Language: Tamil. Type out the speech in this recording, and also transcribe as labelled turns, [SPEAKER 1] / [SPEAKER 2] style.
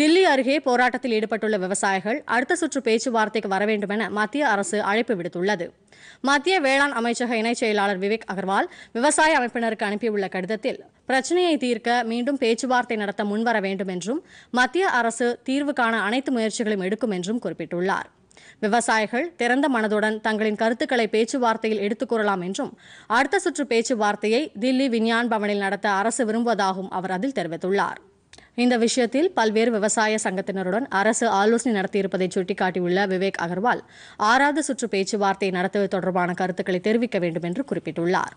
[SPEAKER 1] தில்லி அருகே
[SPEAKER 2] போராட்டத்தில் ஈடுபட்டுள்ள விவசாயிகள் அடுத்த சுற்று பேச்சுவார்த்தைக்கு வர என மத்திய அரசு அழைப்பு விடுத்துள்ளது மத்திய வேளாண் அமைச்சக இணைச் செயலாளர் விவேக் அகர்வால் விவசாய அமைப்பினருக்கு அனுப்பியுள்ள கடிதத்தில் பிரச்சினையை தீர்க்க மீண்டும் பேச்சுவார்த்தை நடத்த முன்வர வேண்டும் என்றும் மத்திய அரசு தீர்வு காண அனைத்து முயற்சிகளும் எடுக்கும் என்றும் குறிப்பிட்டுள்ளார் விவசாயிகள் திறந்த மனதுடன் தங்களின் கருத்துக்களை பேச்சுவார்த்தையில் எடுத்துக் கூறலாம் என்றும் அடுத்த சுற்று பேச்சுவார்த்தையை தில்லி விஞ்ஞான் பவனில் நடத்த அரசு விரும்புவதாகவும் அவர் அதில் தெரிவித்துள்ளாா் இந்த விஷயத்தில் பல்வேறு விவசாய சங்கத்தினருடன் அரசு ஆலோசனை நடத்தியிருப்பதை சுட்டிக்காட்டியுள்ள விவேக் அகர்வால் ஆறாவது சுற்று பேச்சுவார்த்தை நடத்துவது தொடர்பான கருத்துக்களை தெரிவிக்க வேண்டும் என்று குறிப்பிட்டுள்ளார்